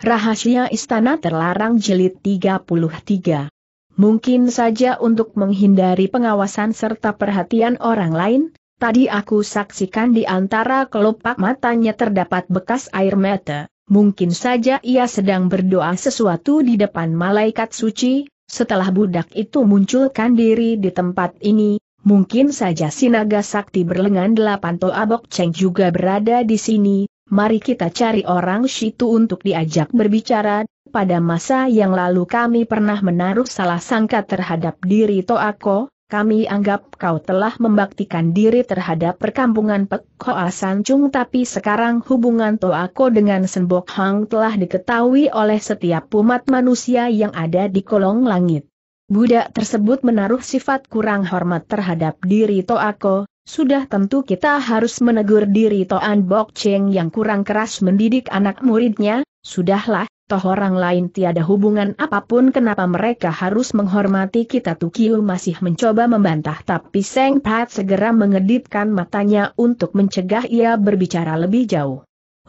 Rahasia Istana Terlarang Jelit 33. Mungkin saja untuk menghindari pengawasan serta perhatian orang lain, tadi aku saksikan di antara kelopak matanya terdapat bekas air mata. Mungkin saja ia sedang berdoa sesuatu di depan malaikat suci, setelah budak itu munculkan diri di tempat ini, mungkin saja Sinaga Sakti berlengan delapan toabok ceng juga berada di sini, mari kita cari orang situ untuk diajak berbicara, pada masa yang lalu kami pernah menaruh salah sangka terhadap diri Toako, kami anggap kau telah membaktikan diri terhadap perkampungan Pek Hoa Sancung tapi sekarang hubungan Toako dengan Senbok Hang telah diketahui oleh setiap umat manusia yang ada di kolong langit. Budak tersebut menaruh sifat kurang hormat terhadap diri Toako, sudah tentu kita harus menegur diri Toan Bok Cheng yang kurang keras mendidik anak muridnya, sudahlah, toh orang lain tiada hubungan apapun kenapa mereka harus menghormati kita Tukiu masih mencoba membantah tapi Seng Pat segera mengedipkan matanya untuk mencegah ia berbicara lebih jauh.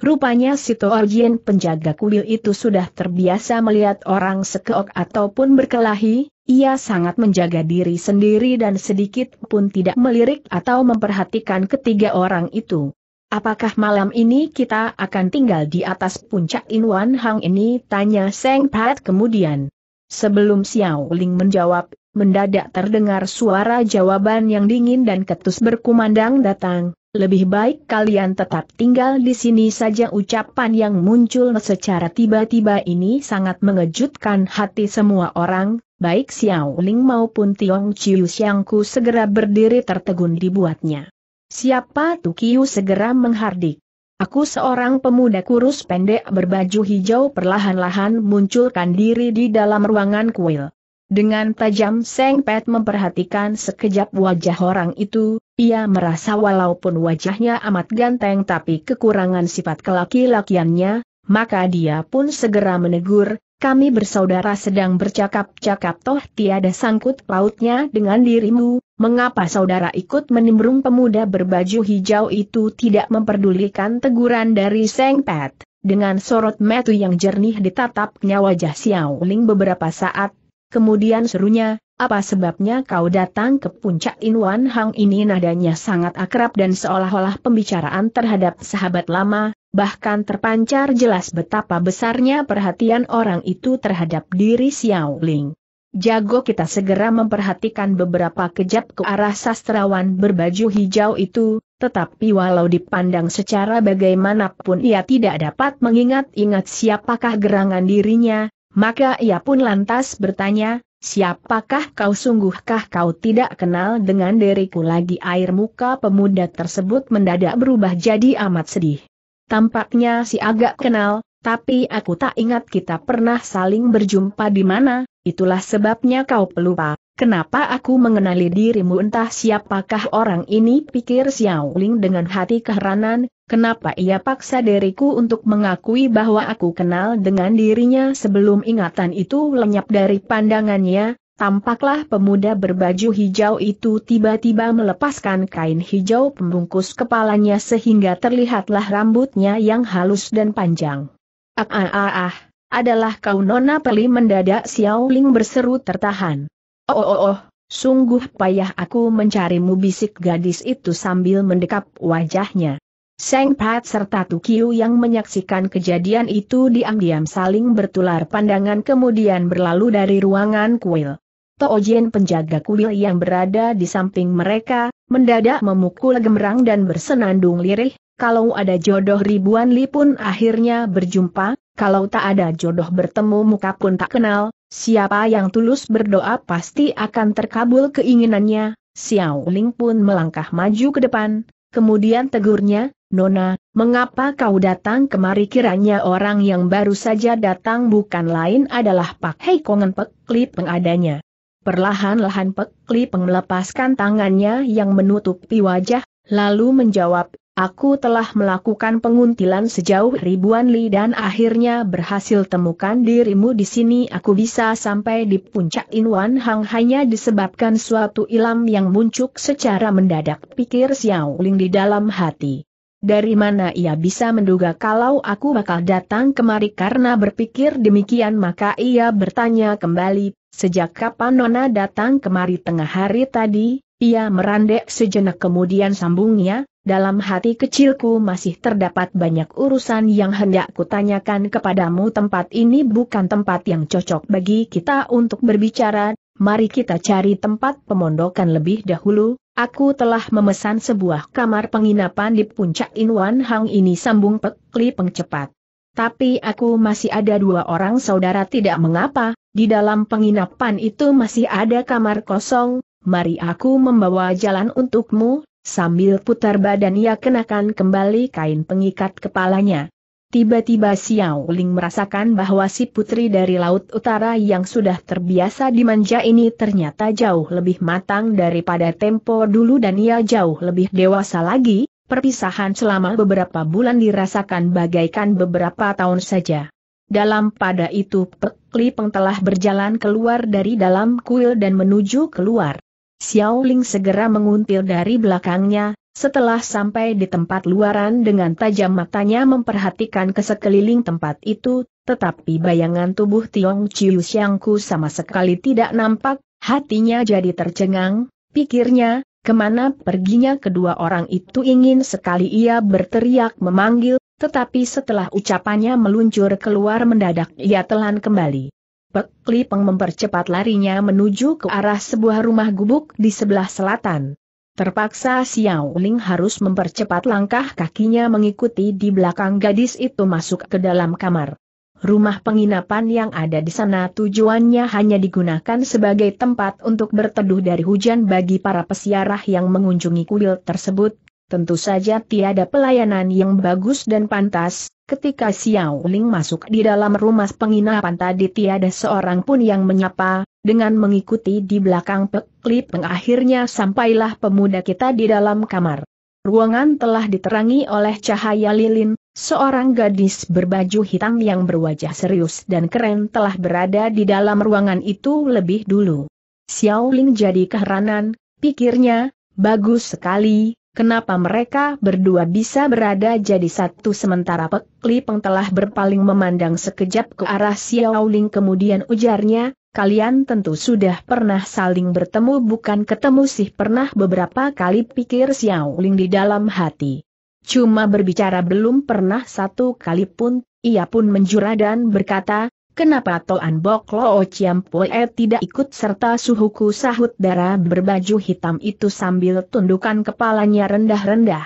Rupanya Sito Ojien penjaga kuil itu sudah terbiasa melihat orang sekeok ataupun berkelahi, ia sangat menjaga diri sendiri dan sedikit pun tidak melirik atau memperhatikan ketiga orang itu. Apakah malam ini kita akan tinggal di atas puncak Inwan Hang ini? Tanya Seng Pat kemudian. Sebelum Xiao Ling menjawab, mendadak terdengar suara jawaban yang dingin dan ketus berkumandang datang, lebih baik kalian tetap tinggal di sini saja ucapan yang muncul secara tiba-tiba ini sangat mengejutkan hati semua orang, baik Xiao Ling maupun Tiong Chiu Xiangku segera berdiri tertegun dibuatnya. Siapa Tukiu segera menghardik. Aku seorang pemuda kurus pendek berbaju hijau perlahan-lahan munculkan diri di dalam ruangan kuil. Dengan tajam Seng Pet memperhatikan sekejap wajah orang itu, ia merasa walaupun wajahnya amat ganteng tapi kekurangan sifat kelaki-lakiannya, maka dia pun segera menegur, kami bersaudara sedang bercakap-cakap toh tiada sangkut pautnya dengan dirimu, mengapa saudara ikut menimbrung pemuda berbaju hijau itu tidak memperdulikan teguran dari Seng Pet. Dengan sorot metu yang jernih ditatapnya wajah Xiao Ling beberapa saat, kemudian serunya, apa sebabnya kau datang ke puncak Inwan Hang ini nadanya sangat akrab dan seolah-olah pembicaraan terhadap sahabat lama, bahkan terpancar jelas betapa besarnya perhatian orang itu terhadap diri Xiao Ling. Jago kita segera memperhatikan beberapa kejap ke arah sastrawan berbaju hijau itu, tetapi walau dipandang secara bagaimanapun ia tidak dapat mengingat-ingat siapakah gerangan dirinya, maka ia pun lantas bertanya, Siapakah kau sungguhkah kau tidak kenal dengan diriku lagi air muka pemuda tersebut mendadak berubah jadi amat sedih. Tampaknya si agak kenal, tapi aku tak ingat kita pernah saling berjumpa di mana, itulah sebabnya kau pelupa. Kenapa aku mengenali dirimu entah siapakah orang ini pikir Xiao Ling dengan hati keheranan, kenapa ia paksa diriku untuk mengakui bahwa aku kenal dengan dirinya sebelum ingatan itu lenyap dari pandangannya, tampaklah pemuda berbaju hijau itu tiba-tiba melepaskan kain hijau pembungkus kepalanya sehingga terlihatlah rambutnya yang halus dan panjang. Ah ah ah ah, adalah kau nona peli mendadak Xiao Ling berseru tertahan. Oh, oh oh oh, sungguh payah aku mencarimu bisik gadis itu sambil mendekap wajahnya. Seng Pat serta Tukiu yang menyaksikan kejadian itu diam-diam saling bertular pandangan kemudian berlalu dari ruangan kuil. Toojin penjaga kuil yang berada di samping mereka, mendadak memukul gemerang dan bersenandung lirih, kalau ada jodoh ribuan li pun akhirnya berjumpa, kalau tak ada jodoh bertemu muka pun tak kenal, siapa yang tulus berdoa pasti akan terkabul keinginannya, Xiao Ling pun melangkah maju ke depan, kemudian tegurnya, Nona, mengapa kau datang kemari kiranya orang yang baru saja datang bukan lain adalah Pak Hei Kongen Pek Li pengadanya. Perlahan-lahan Pek Li melepaskan tangannya yang menutupi wajah, lalu menjawab, Aku telah melakukan penguntilan sejauh ribuan li dan akhirnya berhasil temukan dirimu di sini. Aku bisa sampai di puncak Inwan Hang hanya disebabkan suatu ilam yang muncul secara mendadak pikir Xiao Ling di dalam hati. Dari mana ia bisa menduga kalau aku bakal datang kemari karena berpikir demikian maka ia bertanya kembali, sejak kapan Nona datang kemari tengah hari tadi, ia merandek sejenak kemudian sambungnya, dalam hati kecilku masih terdapat banyak urusan yang hendak kutanyakan kepadamu tempat ini bukan tempat yang cocok bagi kita untuk berbicara, mari kita cari tempat pemondokan lebih dahulu, aku telah memesan sebuah kamar penginapan di puncak Inwan Hang ini sambung pekli pengcepat. Tapi aku masih ada dua orang saudara tidak mengapa, di dalam penginapan itu masih ada kamar kosong, mari aku membawa jalan untukmu, Sambil putar badan ia kenakan kembali kain pengikat kepalanya. Tiba-tiba Xiao Ling merasakan bahwa si putri dari Laut Utara yang sudah terbiasa dimanja ini ternyata jauh lebih matang daripada tempo dulu dan ia jauh lebih dewasa lagi, perpisahan selama beberapa bulan dirasakan bagaikan beberapa tahun saja. Dalam pada itu Pek Li Peng telah berjalan keluar dari dalam kuil dan menuju keluar. Xiao Ling segera menguntil dari belakangnya, setelah sampai di tempat luaran dengan tajam matanya memperhatikan ke sekeliling tempat itu, tetapi bayangan tubuh Tiong Chiu Xiangku sama sekali tidak nampak, hatinya jadi tercengang, pikirnya, kemana perginya kedua orang itu ingin sekali ia berteriak memanggil, tetapi setelah ucapannya meluncur keluar mendadak ia telan kembali. Pek Li mempercepat larinya menuju ke arah sebuah rumah gubuk di sebelah selatan. Terpaksa Xiao Ling harus mempercepat langkah kakinya mengikuti di belakang gadis itu masuk ke dalam kamar. Rumah penginapan yang ada di sana tujuannya hanya digunakan sebagai tempat untuk berteduh dari hujan bagi para pesiarah yang mengunjungi kuil tersebut, Tentu saja tiada pelayanan yang bagus dan pantas, Ketika Xiao Ling masuk di dalam rumah penginapan tadi tiada seorang pun yang menyapa, dengan mengikuti di belakang peklip pengakhirnya sampailah pemuda kita di dalam kamar. Ruangan telah diterangi oleh cahaya lilin, seorang gadis berbaju hitam yang berwajah serius dan keren telah berada di dalam ruangan itu lebih dulu. Xiao Ling jadi keheranan, pikirnya, bagus sekali, Kenapa mereka berdua bisa berada jadi satu sementara Pek Li telah berpaling memandang sekejap ke arah Xiao Ling kemudian ujarnya, kalian tentu sudah pernah saling bertemu bukan ketemu sih pernah beberapa kali pikir Xiao Ling di dalam hati. Cuma berbicara belum pernah satu kali pun, ia pun menjura dan berkata, Kenapa Toan Bok Loo Chiam Poe tidak ikut serta suhuku sahut darah berbaju hitam itu sambil tundukan kepalanya rendah-rendah.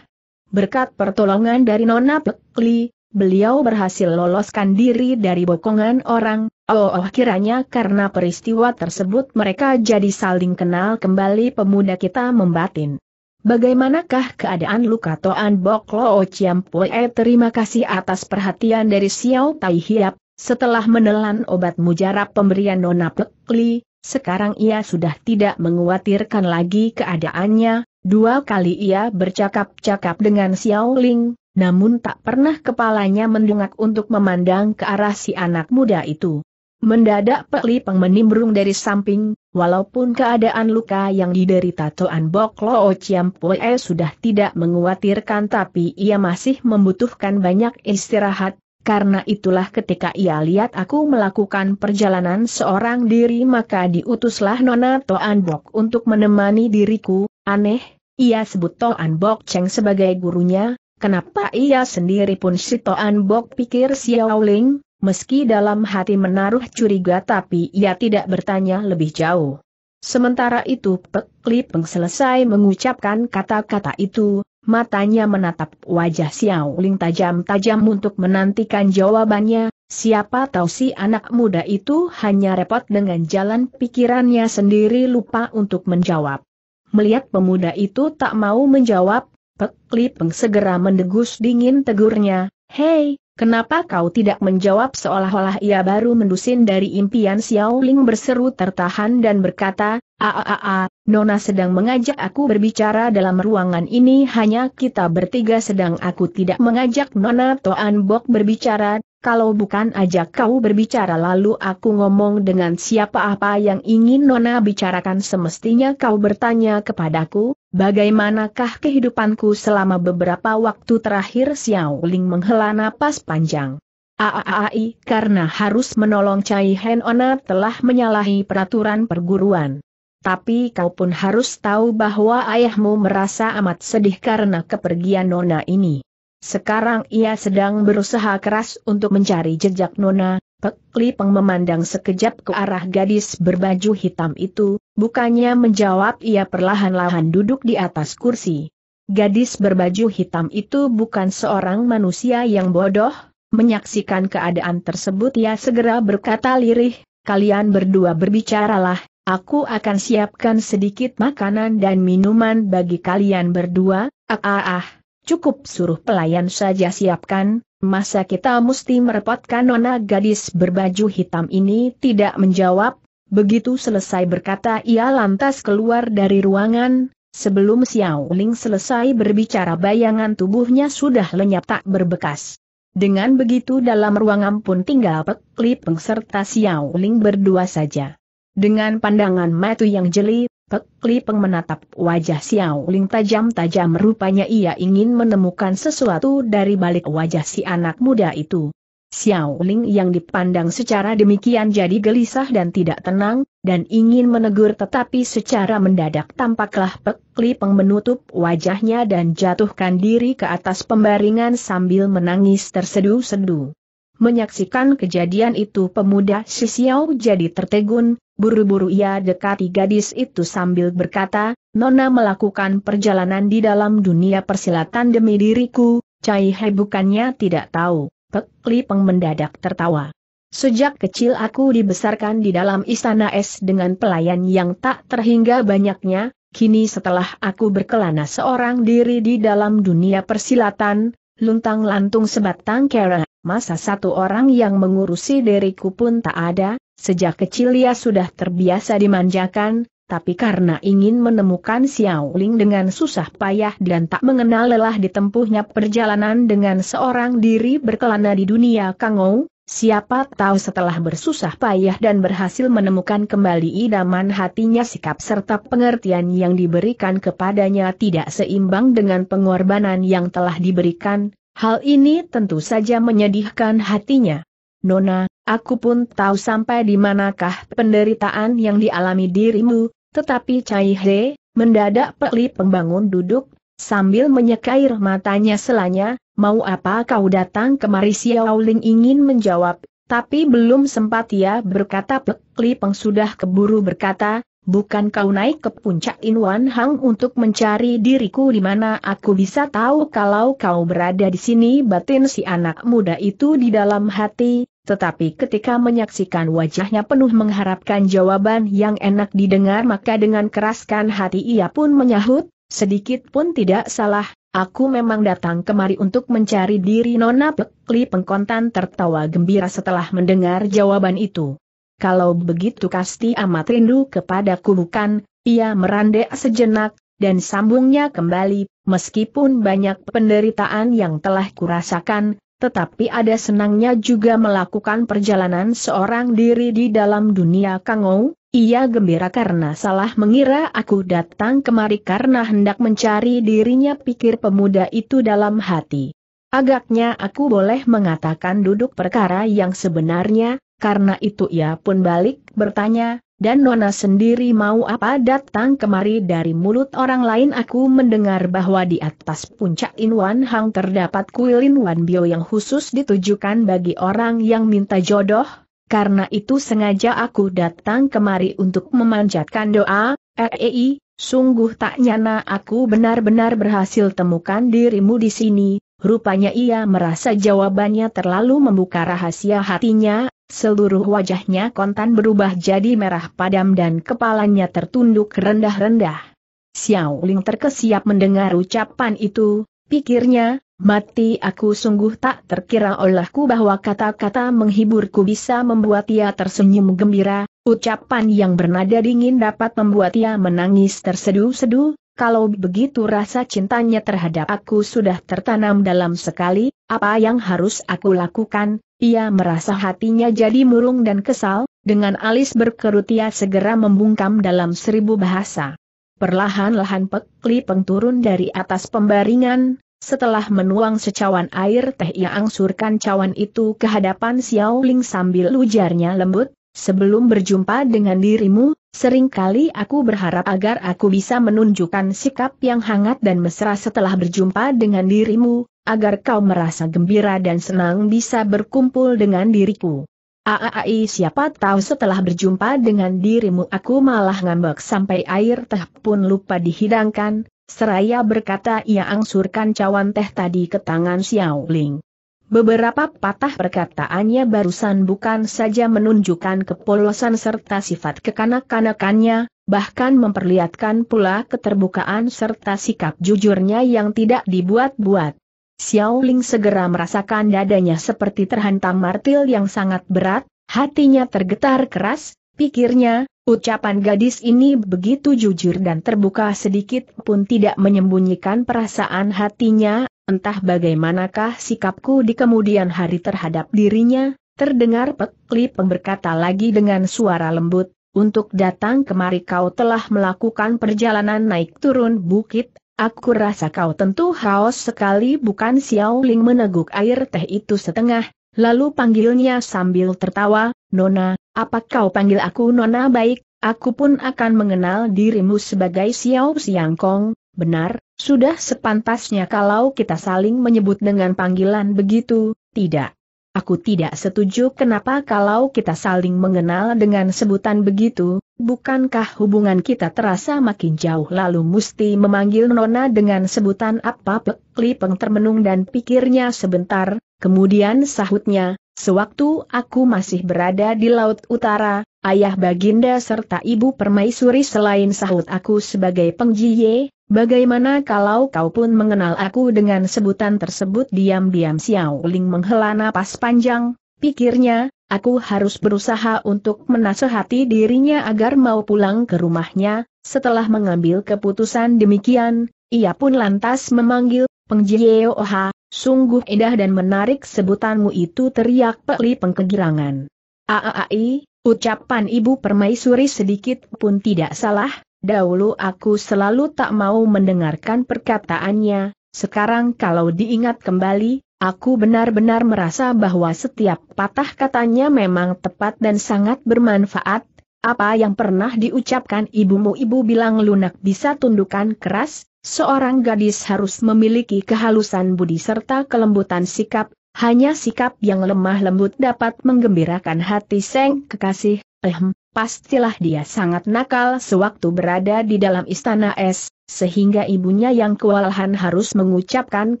Berkat pertolongan dari Nona Pekli, beliau berhasil loloskan diri dari bokongan orang, oh, oh kiranya karena peristiwa tersebut mereka jadi saling kenal kembali pemuda kita membatin. Bagaimanakah keadaan luka Toan Bok Loo Chiam Poe? Terima kasih atas perhatian dari Xiao Tai Hiap. Setelah menelan obat mujarab pemberian Nona Pekli, sekarang ia sudah tidak menguatirkan lagi keadaannya, dua kali ia bercakap-cakap dengan Xiao Ling, namun tak pernah kepalanya mendongak untuk memandang ke arah si anak muda itu. Mendadak Pekli Peng menimbrung dari samping, walaupun keadaan luka yang diderita Toan Bok Chiam Poe sudah tidak menguatirkan tapi ia masih membutuhkan banyak istirahat, karena itulah ketika ia lihat aku melakukan perjalanan seorang diri maka diutuslah Nona Toan Bok untuk menemani diriku, aneh, ia sebut Toan Bok Cheng sebagai gurunya, kenapa ia sendiri pun si Toan Bok pikir Xiao Ling, meski dalam hati menaruh curiga tapi ia tidak bertanya lebih jauh. Sementara itu Pek Li Peng selesai mengucapkan kata-kata itu, matanya menatap wajah Xiao Ling tajam-tajam untuk menantikan jawabannya, siapa tahu si anak muda itu hanya repot dengan jalan pikirannya sendiri lupa untuk menjawab. Melihat pemuda itu tak mau menjawab, Pek Lipeng segera mendegus dingin tegurnya, Hei, kenapa kau tidak menjawab seolah-olah ia baru mendusin dari impian Xiao Ling berseru tertahan dan berkata, Aaaa, Nona sedang mengajak aku berbicara dalam ruangan ini hanya kita bertiga sedang aku tidak mengajak Nona Toan Bok berbicara, kalau bukan ajak kau berbicara lalu aku ngomong dengan siapa apa yang ingin Nona bicarakan semestinya kau bertanya kepadaku, bagaimanakah kehidupanku selama beberapa waktu terakhir Xiao Ling menghela napas panjang. Aaai karena harus menolong Cai Hen Ona telah menyalahi peraturan perguruan tapi kau pun harus tahu bahwa ayahmu merasa amat sedih karena kepergian Nona ini. Sekarang ia sedang berusaha keras untuk mencari jejak Nona, Pek Lipeng memandang sekejap ke arah gadis berbaju hitam itu, bukannya menjawab ia perlahan-lahan duduk di atas kursi. Gadis berbaju hitam itu bukan seorang manusia yang bodoh, menyaksikan keadaan tersebut ia segera berkata lirih, kalian berdua berbicaralah, Aku akan siapkan sedikit makanan dan minuman bagi kalian berdua, ah ah ah, cukup suruh pelayan saja siapkan, masa kita mesti merepotkan nona gadis berbaju hitam ini tidak menjawab, begitu selesai berkata ia lantas keluar dari ruangan, sebelum Xiao Ling selesai berbicara bayangan tubuhnya sudah lenyap tak berbekas. Dengan begitu dalam ruangan pun tinggal Pek Li serta Xiao Ling berdua saja. Dengan pandangan matu yang jeli, Pek Li Peng menatap wajah Xiao Ling tajam-tajam rupanya ia ingin menemukan sesuatu dari balik wajah si anak muda itu. Xiao Ling yang dipandang secara demikian jadi gelisah dan tidak tenang, dan ingin menegur tetapi secara mendadak tampaklah Pek Li Peng menutup wajahnya dan jatuhkan diri ke atas pembaringan sambil menangis terseduh-seduh. Menyaksikan kejadian itu pemuda Sisiau jadi tertegun, buru-buru ia dekati gadis itu sambil berkata, Nona melakukan perjalanan di dalam dunia persilatan demi diriku, Cai He bukannya tidak tahu, Pek Li Peng mendadak tertawa. Sejak kecil aku dibesarkan di dalam istana es dengan pelayan yang tak terhingga banyaknya, kini setelah aku berkelana seorang diri di dalam dunia persilatan, luntang lantung sebatang kera masa satu orang yang mengurusi diriku pun tak ada, sejak kecil ia sudah terbiasa dimanjakan, tapi karena ingin menemukan Xiao Ling dengan susah payah dan tak mengenal lelah ditempuhnya perjalanan dengan seorang diri berkelana di dunia Kangou, Siapa tahu setelah bersusah payah dan berhasil menemukan kembali idaman hatinya sikap serta pengertian yang diberikan kepadanya tidak seimbang dengan pengorbanan yang telah diberikan, Hal ini tentu saja menyedihkan hatinya. Nona, aku pun tahu sampai di manakah penderitaan yang dialami dirimu, tetapi Cai He, mendadak Peli pembangun duduk, sambil menyekair matanya selanya, mau apa kau datang kemari Xiao Ling ingin menjawab, tapi belum sempat ia berkata Pekli Peng sudah keburu berkata, bukan kau naik ke puncak Inwan Hang untuk mencari diriku di mana aku bisa tahu kalau kau berada di sini batin si anak muda itu di dalam hati, tetapi ketika menyaksikan wajahnya penuh mengharapkan jawaban yang enak didengar maka dengan keraskan hati ia pun menyahut, sedikit pun tidak salah, aku memang datang kemari untuk mencari diri Nona Pekli pengkontan tertawa gembira setelah mendengar jawaban itu kalau begitu Kasti amat rindu kepadaku bukan, ia merandek sejenak, dan sambungnya kembali, meskipun banyak penderitaan yang telah kurasakan, tetapi ada senangnya juga melakukan perjalanan seorang diri di dalam dunia kangou, ia gembira karena salah mengira aku datang kemari karena hendak mencari dirinya pikir pemuda itu dalam hati. Agaknya aku boleh mengatakan duduk perkara yang sebenarnya, karena itu ia pun balik bertanya, dan Nona sendiri mau apa datang kemari dari mulut orang lain aku mendengar bahwa di atas puncak Inwan Hang terdapat kuil Inwan Bio yang khusus ditujukan bagi orang yang minta jodoh, karena itu sengaja aku datang kemari untuk memanjatkan doa, EEI, eh, eh, sungguh tak nyana aku benar-benar berhasil temukan dirimu di sini, Rupanya ia merasa jawabannya terlalu membuka rahasia hatinya, Seluruh wajahnya kontan berubah jadi merah padam dan kepalanya tertunduk rendah-rendah. Xiao Ling terkesiap mendengar ucapan itu, pikirnya, mati aku sungguh tak terkira olehku bahwa kata-kata menghiburku bisa membuat ia tersenyum gembira, ucapan yang bernada dingin dapat membuat ia menangis tersedu-sedu. kalau begitu rasa cintanya terhadap aku sudah tertanam dalam sekali, apa yang harus aku lakukan, ia merasa hatinya jadi murung dan kesal, dengan alis berkerut ia segera membungkam dalam seribu bahasa. Perlahan-lahan Pekli pengturun dari atas pembaringan, setelah menuang secawan air teh ia angsurkan cawan itu ke hadapan Xiao Ling sambil ujarnya lembut, sebelum berjumpa dengan dirimu, seringkali aku berharap agar aku bisa menunjukkan sikap yang hangat dan mesra setelah berjumpa dengan dirimu, agar kau merasa gembira dan senang bisa berkumpul dengan diriku. Aai siapa tahu setelah berjumpa dengan dirimu aku malah ngambek sampai air teh pun lupa dihidangkan, seraya berkata ia angsurkan cawan teh tadi ke tangan Xiao Ling. Beberapa patah perkataannya barusan bukan saja menunjukkan kepolosan serta sifat kekanak-kanakannya, bahkan memperlihatkan pula keterbukaan serta sikap jujurnya yang tidak dibuat-buat. Xiao Ling segera merasakan dadanya seperti terhantam martil yang sangat berat, hatinya tergetar keras, pikirnya, ucapan gadis ini begitu jujur dan terbuka sedikit pun tidak menyembunyikan perasaan hatinya, entah bagaimanakah sikapku di kemudian hari terhadap dirinya, terdengar Pekli berkata lagi dengan suara lembut, untuk datang kemari kau telah melakukan perjalanan naik turun bukit, Aku rasa kau tentu haus sekali bukan Xiao Ling meneguk air teh itu setengah, lalu panggilnya sambil tertawa, Nona, apa kau panggil aku Nona baik, aku pun akan mengenal dirimu sebagai Xiao Xiang Kong, benar, sudah sepantasnya kalau kita saling menyebut dengan panggilan begitu, tidak. Aku tidak setuju kenapa kalau kita saling mengenal dengan sebutan begitu, bukankah hubungan kita terasa makin jauh lalu mesti memanggil Nona dengan sebutan apa Pek pengtermenung dan pikirnya sebentar, kemudian sahutnya, sewaktu aku masih berada di Laut Utara, ayah baginda serta ibu permaisuri selain sahut aku sebagai pengjiye, Bagaimana kalau kau pun mengenal aku dengan sebutan tersebut diam-diam Xiao Ling menghela napas panjang, pikirnya, aku harus berusaha untuk menasehati dirinya agar mau pulang ke rumahnya, setelah mengambil keputusan demikian, ia pun lantas memanggil, Peng Oh, sungguh indah dan menarik sebutanmu itu teriak Peli pengkegirangan. Aai, ucapan Ibu Permaisuri sedikit pun tidak salah, Dahulu aku selalu tak mau mendengarkan perkataannya, sekarang kalau diingat kembali, aku benar-benar merasa bahwa setiap patah katanya memang tepat dan sangat bermanfaat, apa yang pernah diucapkan ibumu ibu bilang lunak bisa tundukan keras, seorang gadis harus memiliki kehalusan budi serta kelembutan sikap, hanya sikap yang lemah lembut dapat menggembirakan hati seng kekasih, ehem, pastilah dia sangat nakal sewaktu berada di dalam istana es, sehingga ibunya yang kewalahan harus mengucapkan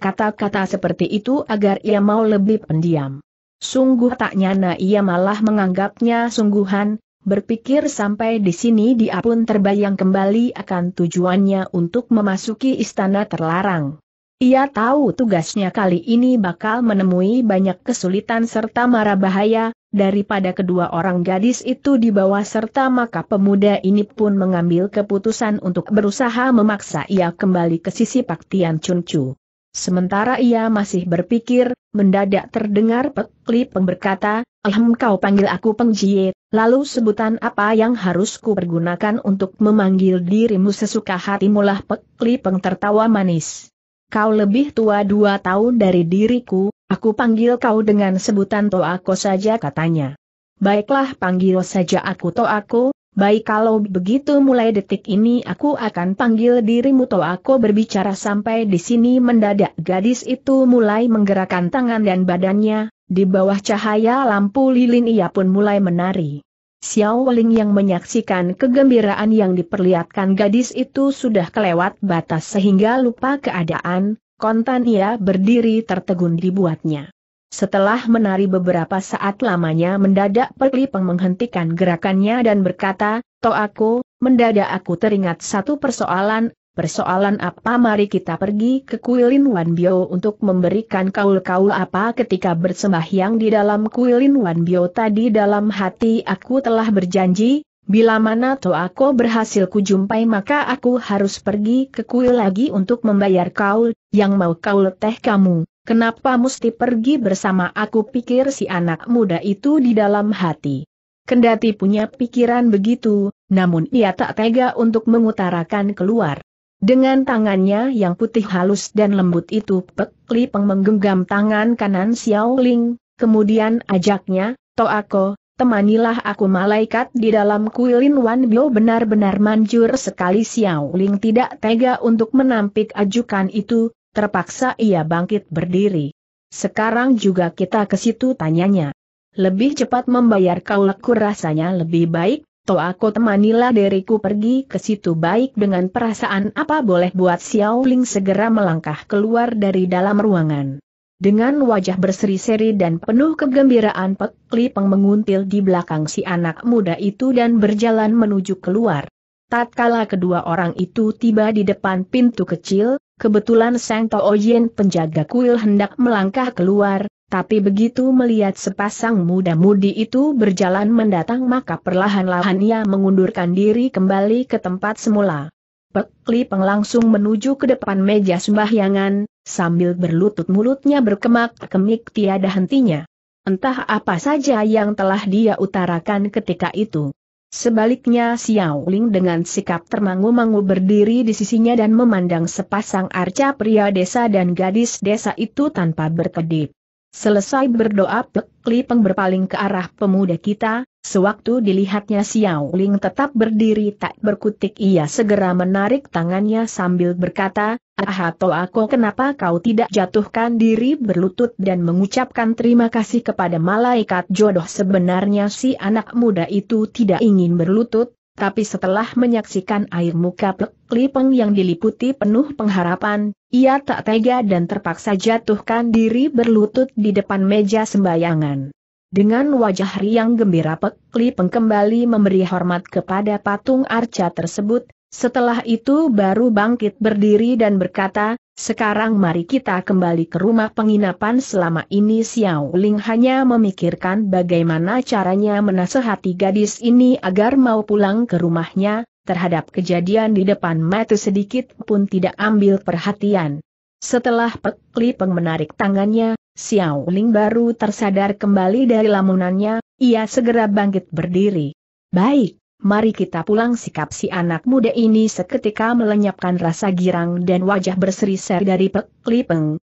kata-kata seperti itu agar ia mau lebih pendiam. Sungguh tak nyana ia malah menganggapnya sungguhan, Berpikir sampai di sini dia pun terbayang kembali akan tujuannya untuk memasuki istana terlarang. Ia tahu tugasnya kali ini bakal menemui banyak kesulitan serta mara bahaya, daripada kedua orang gadis itu dibawa serta maka pemuda ini pun mengambil keputusan untuk berusaha memaksa ia kembali ke sisi Paktian Chu. Sementara ia masih berpikir, mendadak terdengar pekli pemberkata, Peng kau panggil aku pengjie. lalu sebutan apa yang harus ku pergunakan untuk memanggil dirimu sesuka hatimulah Pek pekli Peng tertawa manis kau lebih tua dua tahun dari diriku, aku panggil kau dengan sebutan Toako saja katanya. Baiklah panggil saja aku Toako, baik kalau begitu mulai detik ini aku akan panggil dirimu Toako berbicara sampai di sini mendadak gadis itu mulai menggerakkan tangan dan badannya, di bawah cahaya lampu lilin ia pun mulai menari. Xiao Weling yang menyaksikan kegembiraan yang diperlihatkan gadis itu sudah kelewat batas sehingga lupa keadaan, kontan ia berdiri tertegun dibuatnya. Setelah menari beberapa saat lamanya mendadak Pelipeng menghentikan gerakannya dan berkata, "To aku, mendadak aku teringat satu persoalan, Persoalan apa mari kita pergi ke kuilin Wanbio untuk memberikan kaul-kaul apa ketika bersembahyang di dalam kuilin Wanbio tadi dalam hati aku telah berjanji, bila mana to aku berhasil kujumpai maka aku harus pergi ke kuil lagi untuk membayar kaul, yang mau kaul teh kamu. Kenapa mesti pergi bersama aku pikir si anak muda itu di dalam hati. Kendati punya pikiran begitu, namun ia tak tega untuk mengutarakan keluar. Dengan tangannya yang putih halus dan lembut itu Pek Li Peng menggenggam tangan kanan Xiao Ling, kemudian ajaknya, Toako, temanilah aku malaikat di dalam kuilin Wan Bio benar-benar manjur sekali Xiao Ling tidak tega untuk menampik ajukan itu, terpaksa ia bangkit berdiri. Sekarang juga kita ke situ tanyanya. Lebih cepat membayar kau leku rasanya lebih baik, Toa, ko temanilah diriku pergi ke situ baik dengan perasaan apa boleh buat Xiao Ling segera melangkah keluar dari dalam ruangan. Dengan wajah berseri-seri dan penuh kegembiraan Pek Li Peng menguntil di belakang si anak muda itu dan berjalan menuju keluar. Tatkala kedua orang itu tiba di depan pintu kecil, kebetulan Sang Tao Yen penjaga kuil hendak melangkah keluar, tapi begitu melihat sepasang muda-mudi itu berjalan mendatang maka perlahan-lahan ia mengundurkan diri kembali ke tempat semula. Pek penglangsung langsung menuju ke depan meja sembahyangan, sambil berlutut mulutnya berkemak-kemik tiada hentinya. Entah apa saja yang telah dia utarakan ketika itu. Sebaliknya Xiao Ling dengan sikap termangu-mangu berdiri di sisinya dan memandang sepasang arca pria desa dan gadis desa itu tanpa berkedip. Selesai berdoa Pek Peng berpaling ke arah pemuda kita, sewaktu dilihatnya Xiao Ling tetap berdiri tak berkutik ia segera menarik tangannya sambil berkata, Ah atau aku kenapa kau tidak jatuhkan diri berlutut dan mengucapkan terima kasih kepada malaikat jodoh sebenarnya si anak muda itu tidak ingin berlutut, tapi setelah menyaksikan air muka Plek Lipeng yang diliputi penuh pengharapan, ia tak tega dan terpaksa jatuhkan diri berlutut di depan meja sembayangan. Dengan wajah riang gembira Plek Lipeng kembali memberi hormat kepada patung arca tersebut, setelah itu baru bangkit berdiri dan berkata, sekarang mari kita kembali ke rumah penginapan selama ini Xiao Ling hanya memikirkan bagaimana caranya menasehati gadis ini agar mau pulang ke rumahnya, terhadap kejadian di depan mata sedikit pun tidak ambil perhatian. Setelah Pek Li Peng menarik tangannya, Xiao Ling baru tersadar kembali dari lamunannya, ia segera bangkit berdiri. Baik, mari kita pulang sikap si anak muda ini seketika melenyapkan rasa girang dan wajah berseri-seri dari Pek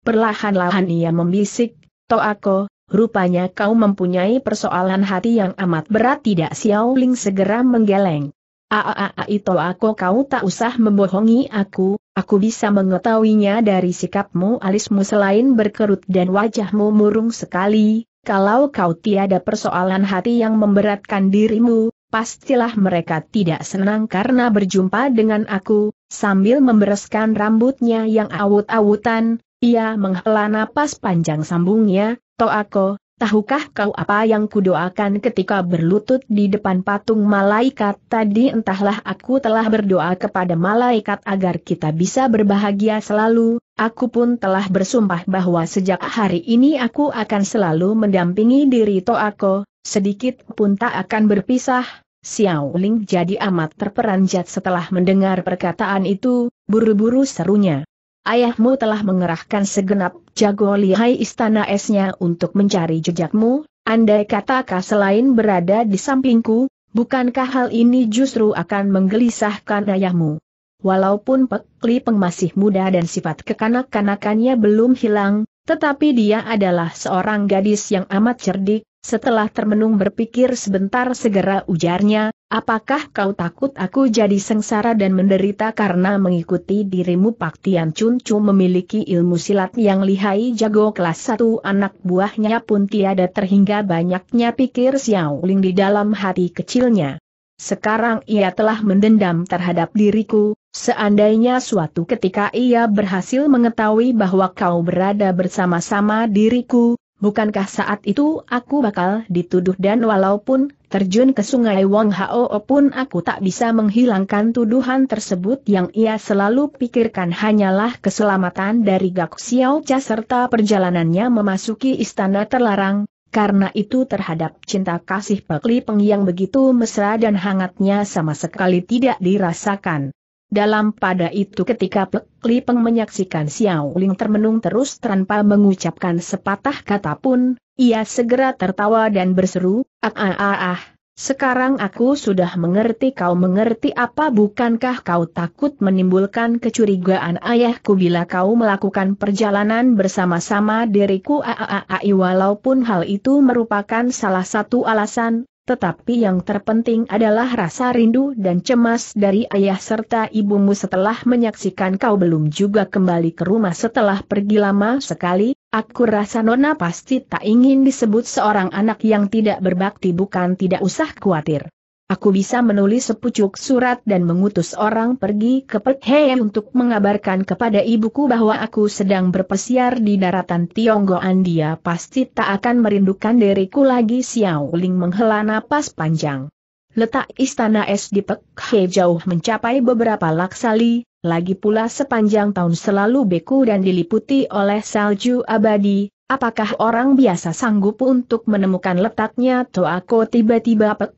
perlahan-lahan ia membisik, Toako, rupanya kau mempunyai persoalan hati yang amat berat tidak Xiao Ling segera menggeleng. Aaaa ah, ah, ah, itu aku kau tak usah membohongi aku, aku bisa mengetahuinya dari sikapmu alismu selain berkerut dan wajahmu murung sekali, kalau kau tiada persoalan hati yang memberatkan dirimu, pastilah mereka tidak senang karena berjumpa dengan aku, sambil membereskan rambutnya yang awut-awutan, ia menghela napas panjang sambungnya, Toako, tahukah kau apa yang kudoakan ketika berlutut di depan patung malaikat tadi entahlah aku telah berdoa kepada malaikat agar kita bisa berbahagia selalu, aku pun telah bersumpah bahwa sejak hari ini aku akan selalu mendampingi diri Toako, sedikit pun tak akan berpisah, Xiao Ling jadi amat terperanjat setelah mendengar perkataan itu, buru-buru serunya. Ayahmu telah mengerahkan segenap jago lihai istana esnya untuk mencari jejakmu, andai katakah selain berada di sampingku, bukankah hal ini justru akan menggelisahkan ayahmu? Walaupun Pek Li Peng masih muda dan sifat kekanak-kanakannya belum hilang, tetapi dia adalah seorang gadis yang amat cerdik, setelah termenung berpikir sebentar segera ujarnya, apakah kau takut aku jadi sengsara dan menderita karena mengikuti dirimu Pak Tian Chun Chu memiliki ilmu silat yang lihai jago kelas satu. anak buahnya pun tiada terhingga banyaknya pikir Xiao Ling di dalam hati kecilnya. Sekarang ia telah mendendam terhadap diriku, seandainya suatu ketika ia berhasil mengetahui bahwa kau berada bersama-sama diriku, Bukankah saat itu aku bakal dituduh dan walaupun terjun ke sungai Wong Hao pun aku tak bisa menghilangkan tuduhan tersebut yang ia selalu pikirkan hanyalah keselamatan dari Gak Xiao Cha serta perjalanannya memasuki istana terlarang, karena itu terhadap cinta kasih Pekli Peng yang begitu mesra dan hangatnya sama sekali tidak dirasakan. Dalam pada itu ketika Pek Li Peng menyaksikan Xiao Ling termenung terus tanpa mengucapkan sepatah kata pun, ia segera tertawa dan berseru, ah ah ah ah, sekarang aku sudah mengerti kau mengerti apa bukankah kau takut menimbulkan kecurigaan ayahku bila kau melakukan perjalanan bersama-sama diriku ah ah ah, ah. walaupun hal itu merupakan salah satu alasan, tetapi yang terpenting adalah rasa rindu dan cemas dari ayah serta ibumu setelah menyaksikan kau belum juga kembali ke rumah setelah pergi lama sekali, aku rasa Nona pasti tak ingin disebut seorang anak yang tidak berbakti bukan tidak usah khawatir. Aku bisa menulis sepucuk surat dan mengutus orang pergi ke Pekhei untuk mengabarkan kepada ibuku bahwa aku sedang berpesiar di daratan Tionggoan. Dia pasti tak akan merindukan diriku lagi. Xiao Ling menghela napas panjang. Letak istana es di Pekhei jauh mencapai beberapa laksali, lagi pula sepanjang tahun selalu beku dan diliputi oleh salju abadi, Apakah orang biasa sanggup untuk menemukan letaknya Toako tiba-tiba Pek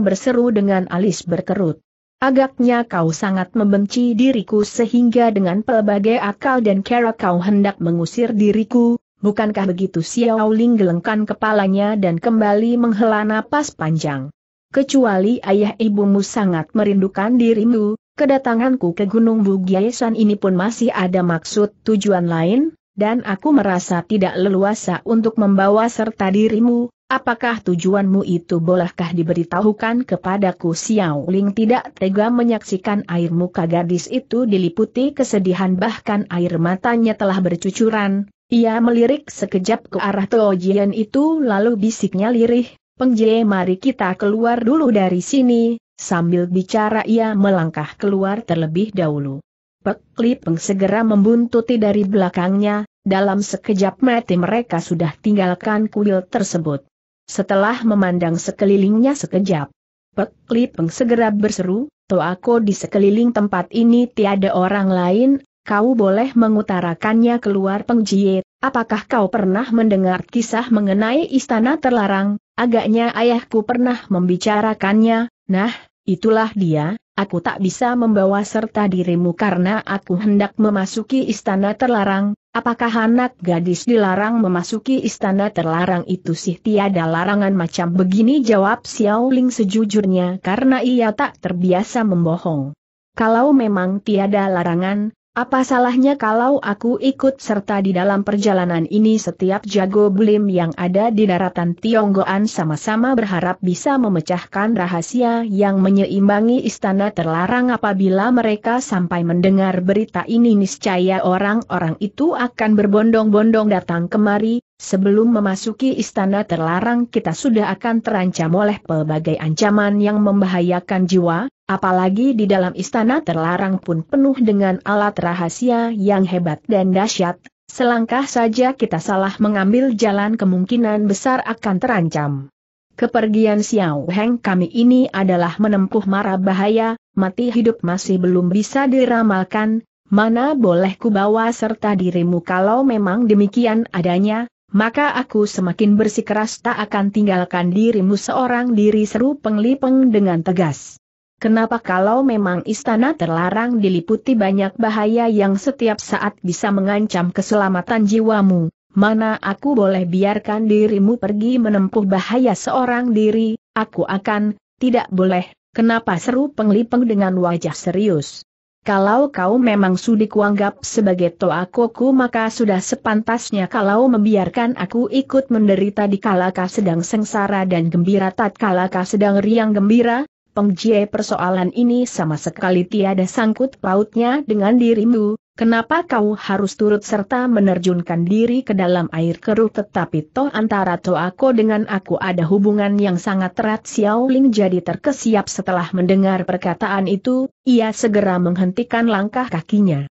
berseru dengan alis berkerut. Agaknya kau sangat membenci diriku sehingga dengan pelbagai akal dan cara kau hendak mengusir diriku, bukankah begitu Xiao Ling gelengkan kepalanya dan kembali menghela napas panjang. Kecuali ayah ibumu sangat merindukan dirimu, kedatanganku ke Gunung Bugiasan ini pun masih ada maksud tujuan lain, dan aku merasa tidak leluasa untuk membawa serta dirimu, apakah tujuanmu itu bolehkah diberitahukan kepadaku Xiao Ling tidak tega menyaksikan air muka gadis itu diliputi kesedihan bahkan air matanya telah bercucuran, ia melirik sekejap ke arah Jian itu lalu bisiknya lirih, Pengjie mari kita keluar dulu dari sini, sambil bicara ia melangkah keluar terlebih dahulu. Pek Li segera membuntuti dari belakangnya, dalam sekejap mati mereka sudah tinggalkan kuil tersebut. Setelah memandang sekelilingnya sekejap, Pek Li Peng segera berseru, Toako di sekeliling tempat ini tiada orang lain, kau boleh mengutarakannya keluar pengjiet, apakah kau pernah mendengar kisah mengenai istana terlarang, agaknya ayahku pernah membicarakannya, nah, Itulah dia, aku tak bisa membawa serta dirimu karena aku hendak memasuki istana terlarang, apakah anak gadis dilarang memasuki istana terlarang itu sih tiada larangan macam begini jawab Xiao Ling sejujurnya karena ia tak terbiasa membohong. Kalau memang tiada larangan, apa salahnya kalau aku ikut serta di dalam perjalanan ini setiap jago belim yang ada di daratan Tionggoan sama-sama berharap bisa memecahkan rahasia yang menyeimbangi istana terlarang apabila mereka sampai mendengar berita ini niscaya orang-orang itu akan berbondong-bondong datang kemari, Sebelum memasuki istana terlarang kita sudah akan terancam oleh pelbagai ancaman yang membahayakan jiwa, apalagi di dalam istana terlarang pun penuh dengan alat rahasia yang hebat dan dahsyat, selangkah saja kita salah mengambil jalan kemungkinan besar akan terancam. Kepergian Xiao Heng kami ini adalah menempuh mara bahaya, mati hidup masih belum bisa diramalkan, mana boleh kubawa serta dirimu kalau memang demikian adanya, maka aku semakin bersikeras tak akan tinggalkan dirimu seorang diri seru penglipeng dengan tegas. Kenapa kalau memang istana terlarang diliputi banyak bahaya yang setiap saat bisa mengancam keselamatan jiwamu, mana aku boleh biarkan dirimu pergi menempuh bahaya seorang diri, aku akan, tidak boleh, kenapa seru penglipeng dengan wajah serius. Kalau kau memang sudi kuanggap sebagai toa koku maka sudah sepantasnya kalau membiarkan aku ikut menderita di kalaka sedang sengsara dan gembira tat kalaka sedang riang gembira, pengjie persoalan ini sama sekali tiada sangkut pautnya dengan dirimu, Kenapa kau harus turut serta menerjunkan diri ke dalam air keruh tetapi toh antara aku dengan aku ada hubungan yang sangat erat Xiao Ling jadi terkesiap setelah mendengar perkataan itu, ia segera menghentikan langkah kakinya.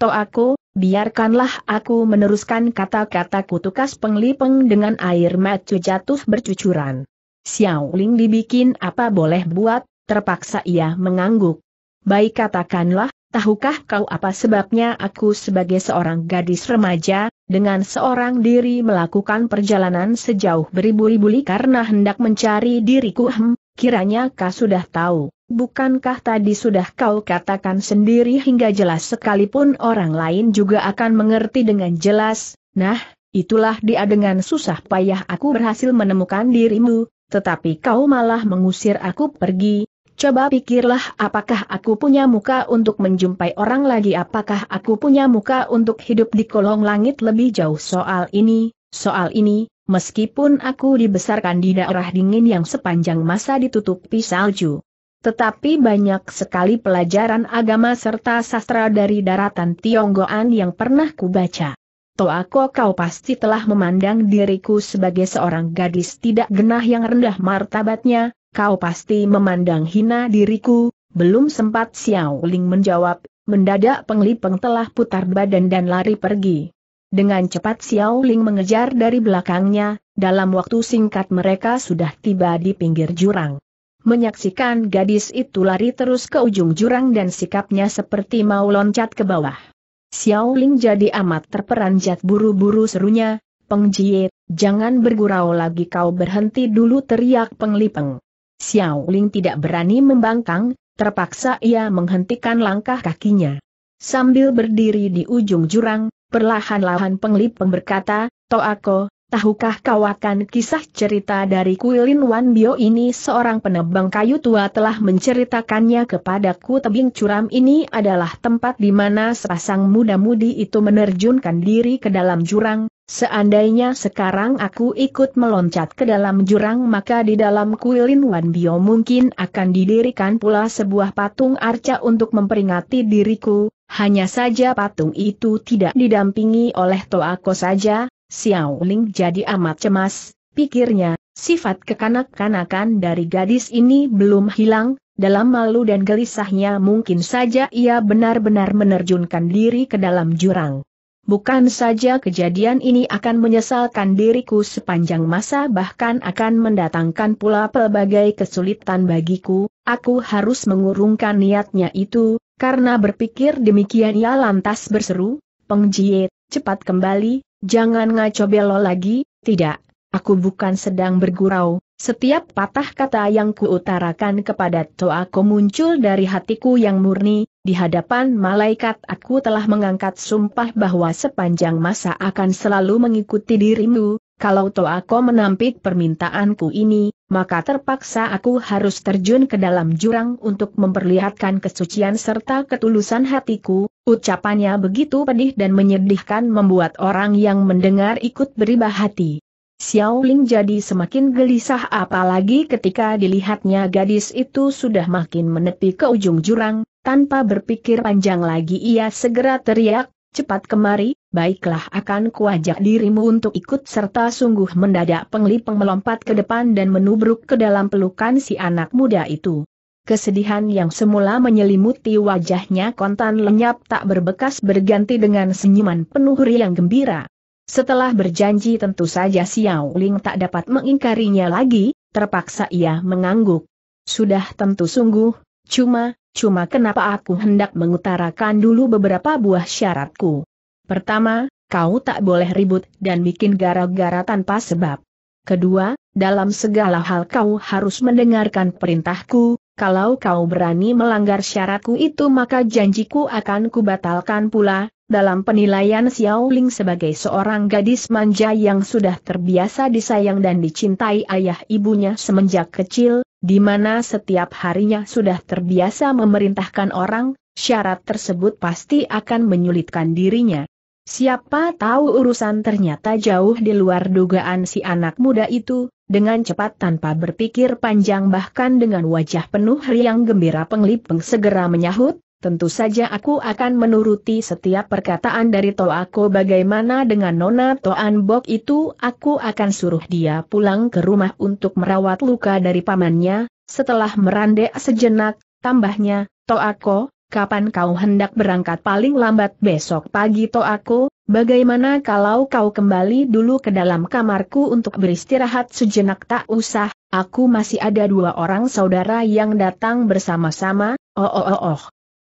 toh aku, biarkanlah aku meneruskan kata-kataku tukas penglipeng dengan air mata jatuh bercucuran. Xiao Ling dibikin apa boleh buat, terpaksa ia mengangguk. Baik katakanlah, tahukah kau apa sebabnya aku sebagai seorang gadis remaja, dengan seorang diri melakukan perjalanan sejauh beribu-ribu li karena hendak mencari diriku Hmm, kiranya kau sudah tahu, bukankah tadi sudah kau katakan sendiri hingga jelas sekalipun orang lain juga akan mengerti dengan jelas, nah, itulah dia dengan susah payah aku berhasil menemukan dirimu, tetapi kau malah mengusir aku pergi, Coba pikirlah apakah aku punya muka untuk menjumpai orang lagi apakah aku punya muka untuk hidup di kolong langit lebih jauh soal ini, soal ini, meskipun aku dibesarkan di daerah dingin yang sepanjang masa ditutupi salju. Tetapi banyak sekali pelajaran agama serta sastra dari daratan Tionggoan yang pernah kubaca. Toako kau pasti telah memandang diriku sebagai seorang gadis tidak genah yang rendah martabatnya, kau pasti memandang hina diriku, belum sempat Xiao Ling menjawab, mendadak penglipeng telah putar badan dan lari pergi. Dengan cepat Xiao Ling mengejar dari belakangnya, dalam waktu singkat mereka sudah tiba di pinggir jurang. Menyaksikan gadis itu lari terus ke ujung jurang dan sikapnya seperti mau loncat ke bawah. Xiao Ling jadi amat terperanjat buru-buru serunya, Peng Jie, jangan bergurau lagi kau berhenti dulu teriak Peng Lipeng. Xiao Ling tidak berani membangkang, terpaksa ia menghentikan langkah kakinya. Sambil berdiri di ujung jurang, perlahan-lahan Penglip berkata, Toako, tahukah kau akan kisah cerita dari Kuilin Wan Bio ini seorang penebang kayu tua telah menceritakannya kepadaku tebing curam ini adalah tempat di mana sepasang muda-mudi itu menerjunkan diri ke dalam jurang, Seandainya sekarang aku ikut meloncat ke dalam jurang maka di dalam kuilin Wan Bio mungkin akan didirikan pula sebuah patung arca untuk memperingati diriku, hanya saja patung itu tidak didampingi oleh Toa Toako saja, Xiao Ling jadi amat cemas, pikirnya, sifat kekanak-kanakan dari gadis ini belum hilang, dalam malu dan gelisahnya mungkin saja ia benar-benar menerjunkan diri ke dalam jurang. Bukan saja kejadian ini akan menyesalkan diriku sepanjang masa bahkan akan mendatangkan pula pelbagai kesulitan bagiku, aku harus mengurungkan niatnya itu, karena berpikir demikian ia lantas berseru, pengjiet, cepat kembali, jangan ngaco belo lagi, tidak, aku bukan sedang bergurau, setiap patah kata yang kuutarakan kepada Toa aku muncul dari hatiku yang murni, di hadapan malaikat aku telah mengangkat sumpah bahwa sepanjang masa akan selalu mengikuti dirimu, kalau Toa Toako menampik permintaanku ini, maka terpaksa aku harus terjun ke dalam jurang untuk memperlihatkan kesucian serta ketulusan hatiku, ucapannya begitu pedih dan menyedihkan membuat orang yang mendengar ikut beribah hati. Xiao Ling jadi semakin gelisah apalagi ketika dilihatnya gadis itu sudah makin menepi ke ujung jurang, tanpa berpikir panjang lagi ia segera teriak, cepat kemari, baiklah akan kuajak dirimu untuk ikut serta sungguh mendadak penglipeng melompat ke depan dan menubruk ke dalam pelukan si anak muda itu. Kesedihan yang semula menyelimuti wajahnya kontan lenyap tak berbekas berganti dengan senyuman penuh riang gembira. Setelah berjanji tentu saja Xiao Ling tak dapat mengingkarinya lagi, terpaksa ia mengangguk. Sudah tentu sungguh, cuma, cuma kenapa aku hendak mengutarakan dulu beberapa buah syaratku. Pertama, kau tak boleh ribut dan bikin gara-gara tanpa sebab. Kedua, dalam segala hal kau harus mendengarkan perintahku, kalau kau berani melanggar syaratku itu maka janjiku akan kubatalkan pula, dalam penilaian Xiao Ling sebagai seorang gadis manja yang sudah terbiasa disayang dan dicintai ayah ibunya semenjak kecil, di mana setiap harinya sudah terbiasa memerintahkan orang, syarat tersebut pasti akan menyulitkan dirinya. Siapa tahu urusan ternyata jauh di luar dugaan si anak muda itu, dengan cepat tanpa berpikir panjang bahkan dengan wajah penuh riang gembira Peng segera menyahut, Tentu saja aku akan menuruti setiap perkataan dari Toako bagaimana dengan Nona Toan Bok itu aku akan suruh dia pulang ke rumah untuk merawat luka dari pamannya, setelah merandek sejenak, tambahnya, Toako, kapan kau hendak berangkat paling lambat besok pagi Toako, bagaimana kalau kau kembali dulu ke dalam kamarku untuk beristirahat sejenak tak usah, aku masih ada dua orang saudara yang datang bersama-sama, oh oh oh oh.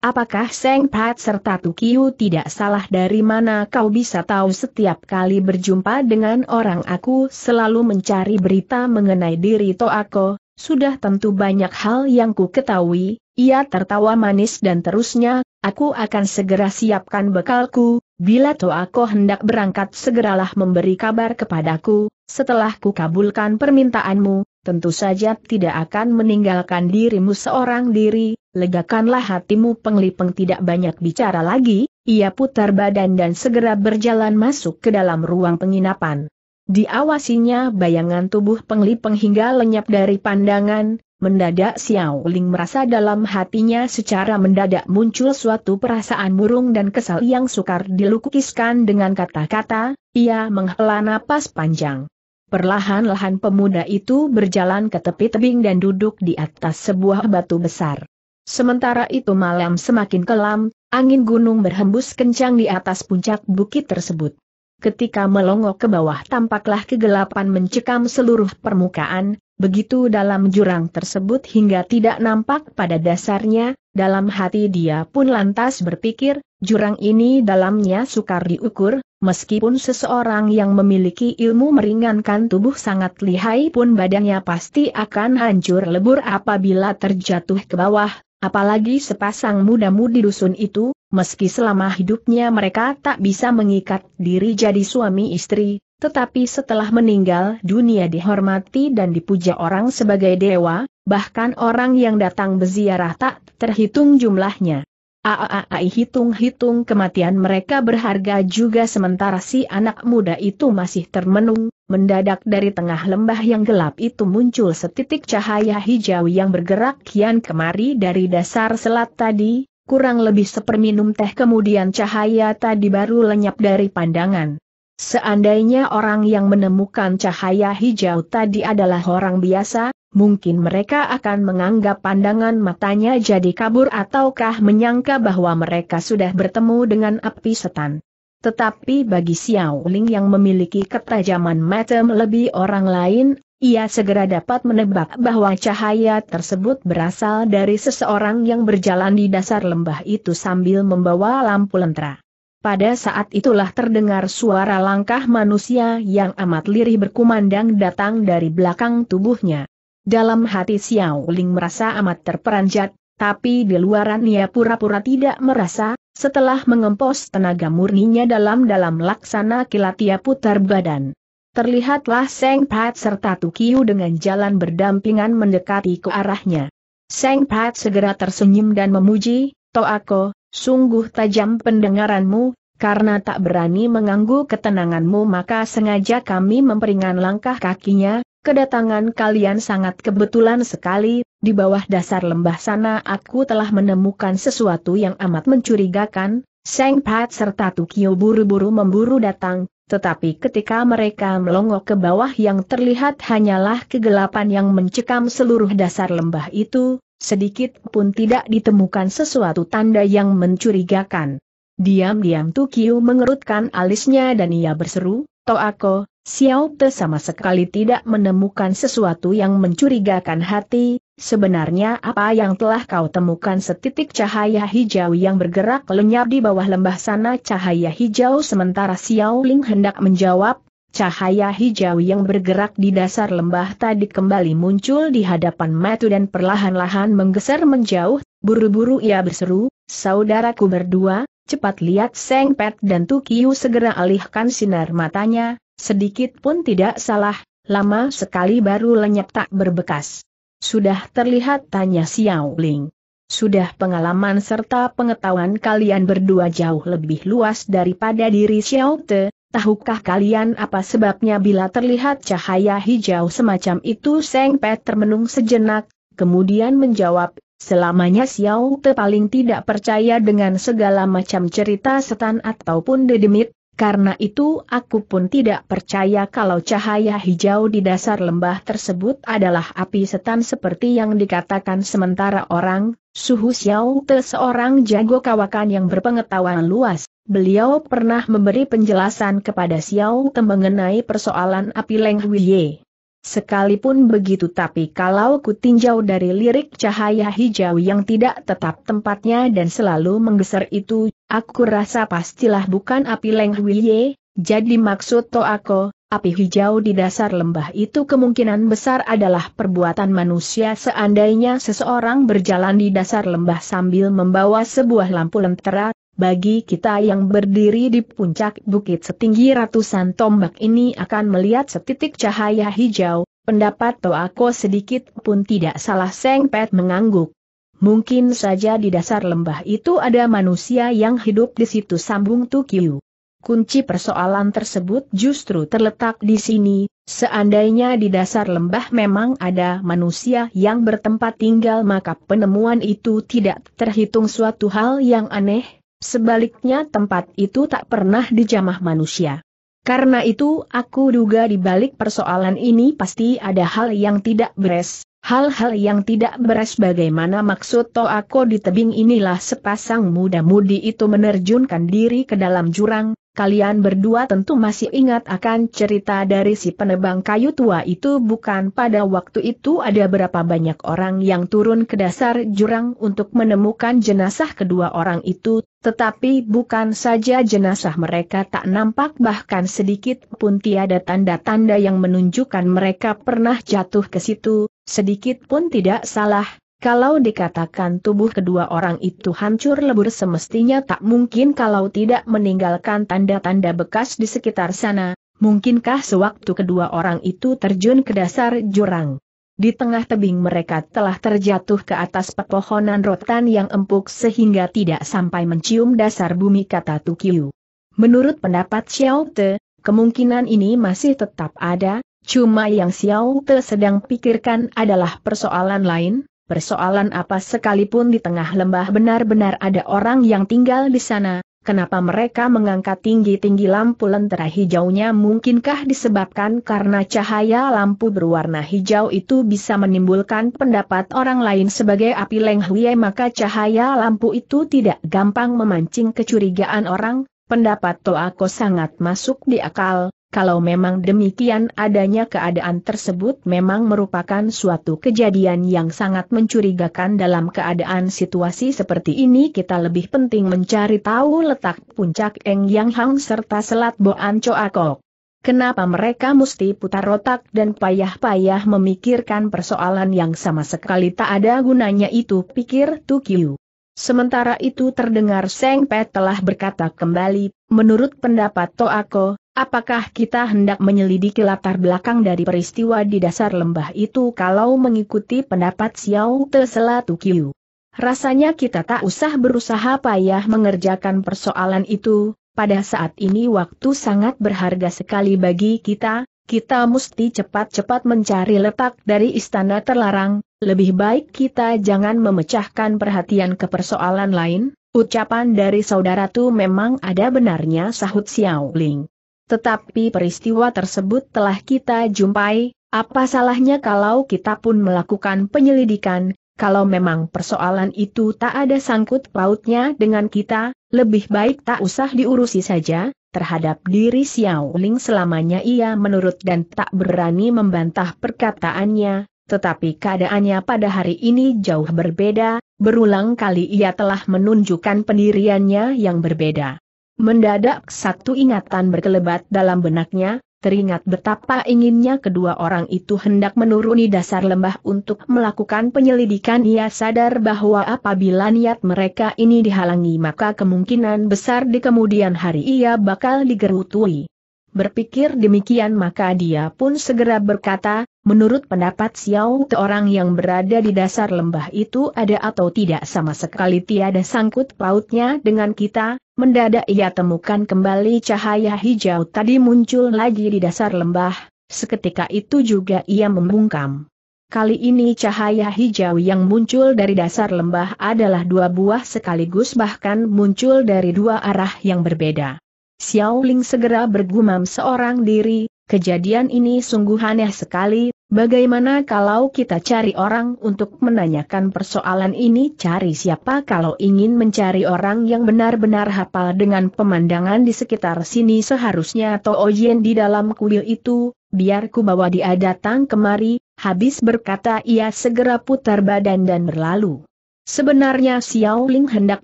Apakah Seng Pat serta Tukiu tidak salah dari mana kau bisa tahu setiap kali berjumpa dengan orang aku selalu mencari berita mengenai diri Toako, sudah tentu banyak hal yang ku ketahui, ia tertawa manis dan terusnya, aku akan segera siapkan bekalku, bila Toako hendak berangkat segeralah memberi kabar kepadaku, setelah ku kabulkan permintaanmu, tentu saja tidak akan meninggalkan dirimu seorang diri, legakanlah hatimu penglipeng tidak banyak bicara lagi, ia putar badan dan segera berjalan masuk ke dalam ruang penginapan. Diawasinya bayangan tubuh penglipeng hingga lenyap dari pandangan, mendadak Xiao Ling merasa dalam hatinya secara mendadak muncul suatu perasaan murung dan kesal yang sukar dilukiskan dengan kata-kata, ia menghela napas panjang. Perlahan-lahan pemuda itu berjalan ke tepi tebing dan duduk di atas sebuah batu besar. Sementara itu malam semakin kelam, angin gunung berhembus kencang di atas puncak bukit tersebut. Ketika melongok ke bawah tampaklah kegelapan mencekam seluruh permukaan, begitu dalam jurang tersebut hingga tidak nampak pada dasarnya, dalam hati dia pun lantas berpikir, jurang ini dalamnya sukar diukur, meskipun seseorang yang memiliki ilmu meringankan tubuh sangat lihai pun badannya pasti akan hancur lebur apabila terjatuh ke bawah, apalagi sepasang muda-mudi dusun itu, meski selama hidupnya mereka tak bisa mengikat diri jadi suami istri, tetapi setelah meninggal dunia dihormati dan dipuja orang sebagai dewa, bahkan orang yang datang berziarah tak terhitung jumlahnya. Aaai hitung-hitung kematian mereka berharga juga sementara si anak muda itu masih termenung, mendadak dari tengah lembah yang gelap itu muncul setitik cahaya hijau yang bergerak kian kemari dari dasar selat tadi, kurang lebih seperminum teh kemudian cahaya tadi baru lenyap dari pandangan. Seandainya orang yang menemukan cahaya hijau tadi adalah orang biasa, mungkin mereka akan menganggap pandangan matanya jadi kabur ataukah menyangka bahwa mereka sudah bertemu dengan api setan. Tetapi bagi Xiao Ling yang memiliki ketajaman mata lebih orang lain, ia segera dapat menebak bahwa cahaya tersebut berasal dari seseorang yang berjalan di dasar lembah itu sambil membawa lampu lentera. Pada saat itulah terdengar suara langkah manusia yang amat lirih berkumandang datang dari belakang tubuhnya. Dalam hati Xiao Ling merasa amat terperanjat, tapi di luaran ia pura-pura tidak merasa, setelah mengempos tenaga murninya dalam-dalam laksana kilat ia putar badan. Terlihatlah Seng Pat serta Tukiu dengan jalan berdampingan mendekati ke arahnya. Seng Pat segera tersenyum dan memuji, Toako, sungguh tajam pendengaranmu, karena tak berani mengganggu ketenanganmu maka sengaja kami memperingan langkah kakinya, kedatangan kalian sangat kebetulan sekali, di bawah dasar lembah sana aku telah menemukan sesuatu yang amat mencurigakan, Seng Pat serta Tukio buru-buru memburu datang, tetapi ketika mereka melongok ke bawah yang terlihat hanyalah kegelapan yang mencekam seluruh dasar lembah itu, sedikit pun tidak ditemukan sesuatu tanda yang mencurigakan. Diam-diam Tukiu mengerutkan alisnya dan ia berseru, Toako, Xiao Te sama sekali tidak menemukan sesuatu yang mencurigakan hati, sebenarnya apa yang telah kau temukan setitik cahaya hijau yang bergerak lenyap di bawah lembah sana cahaya hijau sementara Xiao Ling hendak menjawab, Cahaya hijau yang bergerak di dasar lembah tadi kembali muncul di hadapan Matu dan perlahan-lahan menggeser menjauh, buru-buru ia berseru, saudaraku berdua, Cepat lihat Seng Pet dan Tukiu segera alihkan sinar matanya, sedikit pun tidak salah, lama sekali baru lenyap tak berbekas. Sudah terlihat tanya Xiao Ling. Sudah pengalaman serta pengetahuan kalian berdua jauh lebih luas daripada diri Xiao Te, tahukah kalian apa sebabnya bila terlihat cahaya hijau semacam itu Seng Pet termenung sejenak, kemudian menjawab, Selamanya Xiao Te paling tidak percaya dengan segala macam cerita setan ataupun dedemit, karena itu aku pun tidak percaya kalau cahaya hijau di dasar lembah tersebut adalah api setan seperti yang dikatakan sementara orang, Suhu Xiao Te seorang jago kawakan yang berpengetahuan luas. Beliau pernah memberi penjelasan kepada Xiao Te mengenai persoalan api Leng Huiye. Sekalipun begitu tapi kalau kutinjau dari lirik cahaya hijau yang tidak tetap tempatnya dan selalu menggeser itu, aku rasa pastilah bukan api Leng Huiye, jadi maksud Toako, api hijau di dasar lembah itu kemungkinan besar adalah perbuatan manusia seandainya seseorang berjalan di dasar lembah sambil membawa sebuah lampu lentera, bagi kita yang berdiri di puncak bukit setinggi ratusan tombak ini akan melihat setitik cahaya hijau, pendapat Toako sedikit pun tidak salah Seng Pet mengangguk. Mungkin saja di dasar lembah itu ada manusia yang hidup di situ sambung Tukiu. Kunci persoalan tersebut justru terletak di sini, seandainya di dasar lembah memang ada manusia yang bertempat tinggal maka penemuan itu tidak terhitung suatu hal yang aneh, Sebaliknya tempat itu tak pernah dijamah manusia. Karena itu aku duga di balik persoalan ini pasti ada hal yang tidak beres, hal-hal yang tidak beres bagaimana maksud Toako di tebing inilah sepasang muda-mudi itu menerjunkan diri ke dalam jurang, kalian berdua tentu masih ingat akan cerita dari si penebang kayu tua itu bukan pada waktu itu ada berapa banyak orang yang turun ke dasar jurang untuk menemukan jenazah kedua orang itu, tetapi bukan saja jenazah mereka tak nampak bahkan sedikit pun tiada tanda-tanda yang menunjukkan mereka pernah jatuh ke situ, sedikit pun tidak salah, kalau dikatakan tubuh kedua orang itu hancur lebur semestinya tak mungkin kalau tidak meninggalkan tanda-tanda bekas di sekitar sana, mungkinkah sewaktu kedua orang itu terjun ke dasar jurang? Di tengah tebing mereka telah terjatuh ke atas pepohonan rotan yang empuk sehingga tidak sampai mencium dasar bumi kata Tukiu. Menurut pendapat Xiao Te, kemungkinan ini masih tetap ada, cuma yang Xiao Te sedang pikirkan adalah persoalan lain, persoalan apa sekalipun di tengah lembah benar-benar ada orang yang tinggal di sana, kenapa mereka mengangkat tinggi-tinggi lampu lentera hijaunya mungkinkah disebabkan karena cahaya lampu berwarna hijau itu bisa menimbulkan pendapat orang lain sebagai api Leng maka cahaya lampu itu tidak gampang memancing kecurigaan orang, pendapat Toako sangat masuk di akal, kalau memang demikian adanya keadaan tersebut memang merupakan suatu kejadian yang sangat mencurigakan dalam keadaan situasi seperti ini kita lebih penting mencari tahu letak puncak Eng Yang Hang serta Selat Boan Akok. Kenapa mereka mesti putar otak dan payah-payah memikirkan persoalan yang sama sekali tak ada gunanya itu pikir Tukyu. Sementara itu terdengar Seng Pet telah berkata kembali, menurut pendapat Toako, Apakah kita hendak menyelidiki latar belakang dari peristiwa di dasar lembah itu kalau mengikuti pendapat Xiao Te Selatu Kiu? Rasanya kita tak usah berusaha payah mengerjakan persoalan itu, pada saat ini waktu sangat berharga sekali bagi kita, kita mesti cepat-cepat mencari letak dari istana terlarang, lebih baik kita jangan memecahkan perhatian ke persoalan lain, ucapan dari saudara tu memang ada benarnya sahut Xiao Ling. Tetapi peristiwa tersebut telah kita jumpai, apa salahnya kalau kita pun melakukan penyelidikan, kalau memang persoalan itu tak ada sangkut pautnya dengan kita, lebih baik tak usah diurusi saja, terhadap diri Xiao Ling selamanya ia menurut dan tak berani membantah perkataannya, tetapi keadaannya pada hari ini jauh berbeda, berulang kali ia telah menunjukkan pendiriannya yang berbeda. Mendadak satu ingatan berkelebat dalam benaknya, teringat betapa inginnya kedua orang itu hendak menuruni dasar lembah untuk melakukan penyelidikan ia sadar bahwa apabila niat mereka ini dihalangi maka kemungkinan besar di kemudian hari ia bakal digerutui. Berpikir demikian maka dia pun segera berkata, menurut pendapat Xiao Te orang yang berada di dasar lembah itu ada atau tidak sama sekali tiada sangkut pautnya dengan kita, mendadak ia temukan kembali cahaya hijau tadi muncul lagi di dasar lembah, seketika itu juga ia membungkam. Kali ini cahaya hijau yang muncul dari dasar lembah adalah dua buah sekaligus bahkan muncul dari dua arah yang berbeda. Xiaoling segera bergumam seorang diri, kejadian ini sungguh aneh sekali, bagaimana kalau kita cari orang untuk menanyakan persoalan ini cari siapa kalau ingin mencari orang yang benar-benar hafal dengan pemandangan di sekitar sini seharusnya Yen di dalam kuil itu, biar ku bawa dia datang kemari, habis berkata ia segera putar badan dan berlalu. Sebenarnya Xiaoling hendak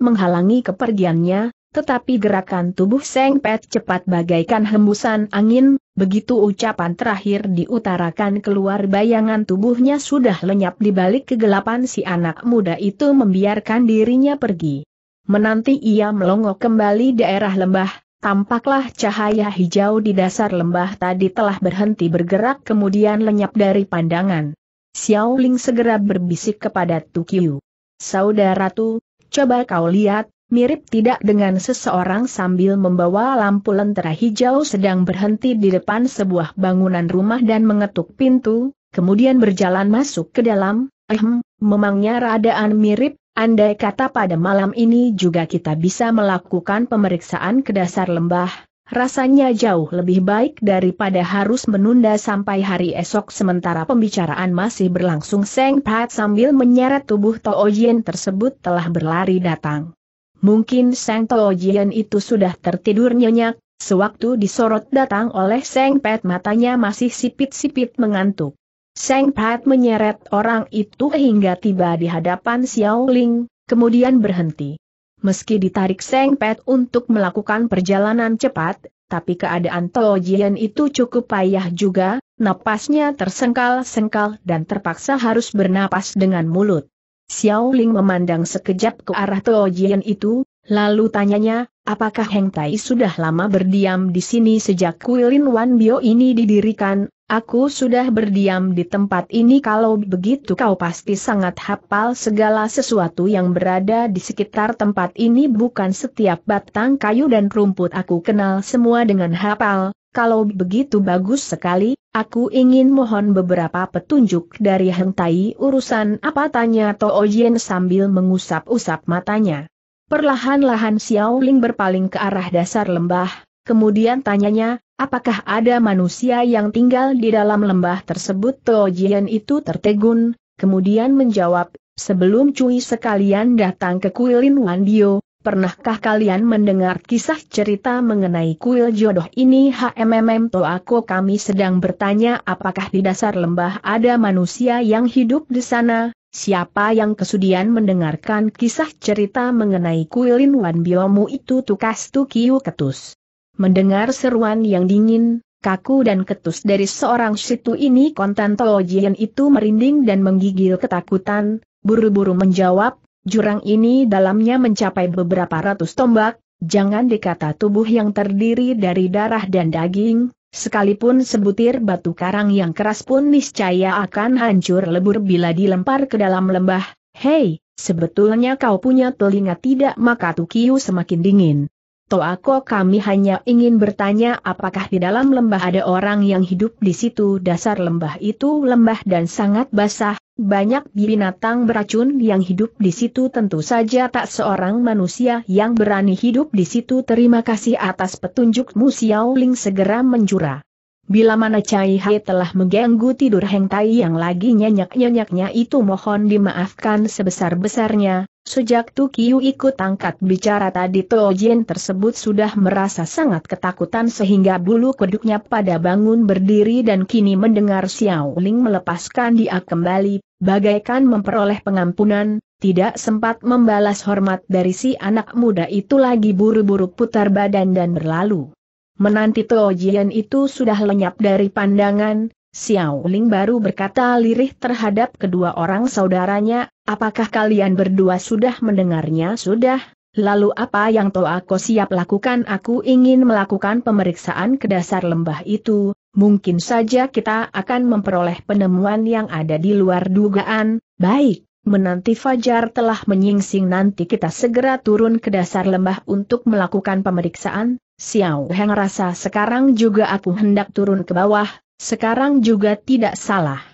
menghalangi kepergiannya, tetapi gerakan tubuh Seng Pet cepat bagaikan hembusan angin, begitu ucapan terakhir diutarakan keluar bayangan tubuhnya sudah lenyap di balik kegelapan si anak muda itu membiarkan dirinya pergi. Menanti ia melongo kembali daerah lembah, tampaklah cahaya hijau di dasar lembah tadi telah berhenti bergerak kemudian lenyap dari pandangan. Xiao Ling segera berbisik kepada Tukiu. Saudara Tu, coba kau lihat, mirip tidak dengan seseorang sambil membawa lampu lentera hijau sedang berhenti di depan sebuah bangunan rumah dan mengetuk pintu, kemudian berjalan masuk ke dalam, ehm, memangnya radaan mirip, andai kata pada malam ini juga kita bisa melakukan pemeriksaan ke dasar lembah, rasanya jauh lebih baik daripada harus menunda sampai hari esok sementara pembicaraan masih berlangsung Seng Pat sambil menyeret tubuh Tooyen tersebut telah berlari datang. Mungkin Seng Tojian itu sudah tertidur nyenyak, sewaktu disorot datang oleh Seng Pet matanya masih sipit-sipit mengantuk. Seng Pet menyeret orang itu hingga tiba di hadapan Xiao Ling, kemudian berhenti. Meski ditarik Seng Pet untuk melakukan perjalanan cepat, tapi keadaan Tojian itu cukup payah juga, napasnya tersengkal-sengkal dan terpaksa harus bernapas dengan mulut. Xiao Ling memandang sekejap ke arah Tuo Jian itu, lalu tanyanya, apakah Heng Tai sudah lama berdiam di sini sejak Kuilin Wan Bio ini didirikan? Aku sudah berdiam di tempat ini kalau begitu kau pasti sangat hafal segala sesuatu yang berada di sekitar tempat ini bukan setiap batang kayu dan rumput aku kenal semua dengan hafal, kalau begitu bagus sekali, aku ingin mohon beberapa petunjuk dari hentai urusan apa tanya Tao Yen sambil mengusap-usap matanya. Perlahan-lahan Xiao Ling berpaling ke arah dasar lembah, kemudian tanyanya, apakah ada manusia yang tinggal di dalam lembah tersebut Tao Yen itu tertegun, kemudian menjawab, sebelum Cui sekalian datang ke Kuilin Wandio, Pernahkah kalian mendengar kisah cerita mengenai kuil jodoh ini? HMMM aku kami sedang bertanya apakah di dasar lembah ada manusia yang hidup di sana? Siapa yang kesudian mendengarkan kisah cerita mengenai kuil Wan Biomu itu tukas tukiu ketus. Mendengar seruan yang dingin, kaku dan ketus dari seorang situ ini kontan Tojian itu merinding dan menggigil ketakutan, buru-buru menjawab, Jurang ini dalamnya mencapai beberapa ratus tombak, jangan dikata tubuh yang terdiri dari darah dan daging, sekalipun sebutir batu karang yang keras pun niscaya akan hancur lebur bila dilempar ke dalam lembah. Hei, sebetulnya kau punya telinga tidak maka Tukiu semakin dingin. Toako kami hanya ingin bertanya apakah di dalam lembah ada orang yang hidup di situ dasar lembah itu lembah dan sangat basah, banyak binatang beracun yang hidup di situ tentu saja tak seorang manusia yang berani hidup di situ terima kasih atas petunjukmu Xiao Ling segera menjura. Bila mana Cai Hai telah mengganggu tidur Heng Tai yang lagi nyenyak-nyenyaknya itu mohon dimaafkan sebesar-besarnya, Sejak Tu Kiu ikut angkat bicara tadi Jin tersebut sudah merasa sangat ketakutan sehingga bulu kuduknya pada bangun berdiri dan kini mendengar Xiao Ling melepaskan dia kembali, bagaikan memperoleh pengampunan, tidak sempat membalas hormat dari si anak muda itu lagi buru-buru putar badan dan berlalu. Menanti Jin itu sudah lenyap dari pandangan, Xiao Ling baru berkata lirih terhadap kedua orang saudaranya, Apakah kalian berdua sudah mendengarnya? Sudah, Lalu apa yang to aku siap lakukan? Aku ingin melakukan pemeriksaan ke dasar lembah itu, mungkin saja kita akan memperoleh penemuan yang ada di luar dugaan, baik, menanti Fajar telah menyingsing nanti kita segera turun ke dasar lembah untuk melakukan pemeriksaan, Xiao Heng rasa sekarang juga aku hendak turun ke bawah, sekarang juga tidak salah.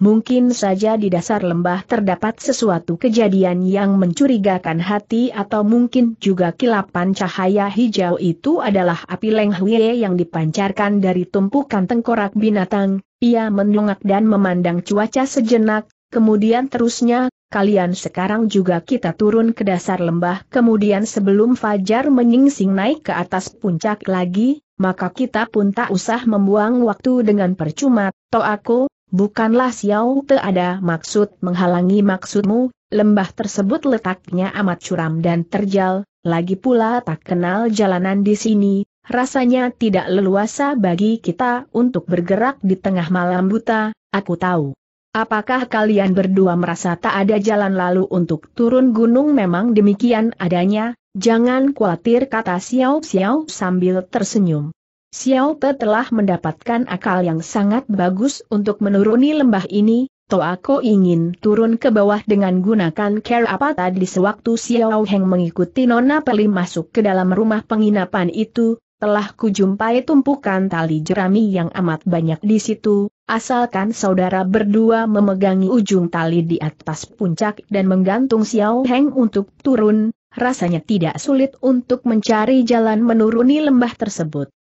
Mungkin saja di dasar lembah terdapat sesuatu kejadian yang mencurigakan hati atau mungkin juga kilapan cahaya hijau itu adalah api Leng yang dipancarkan dari tumpukan tengkorak binatang. Ia menungak dan memandang cuaca sejenak, kemudian terusnya, kalian sekarang juga kita turun ke dasar lembah kemudian sebelum Fajar menyingsing naik ke atas puncak lagi, maka kita pun tak usah membuang waktu dengan percuma, To aku, bukanlah Xiao Te ada maksud menghalangi maksudmu, lembah tersebut letaknya amat curam dan terjal, lagi pula tak kenal jalanan di sini, rasanya tidak leluasa bagi kita untuk bergerak di tengah malam buta, aku tahu. Apakah kalian berdua merasa tak ada jalan lalu untuk turun gunung memang demikian adanya? Jangan khawatir kata Xiao Xiao sambil tersenyum. Xiao Te telah mendapatkan akal yang sangat bagus untuk menuruni lembah ini, Toako ingin turun ke bawah dengan gunakan care apa tadi sewaktu Xiao Heng mengikuti Nona Peli masuk ke dalam rumah penginapan itu, telah kujumpai tumpukan tali jerami yang amat banyak di situ, asalkan saudara berdua memegangi ujung tali di atas puncak dan menggantung Xiao Heng untuk turun, rasanya tidak sulit untuk mencari jalan menuruni lembah tersebut.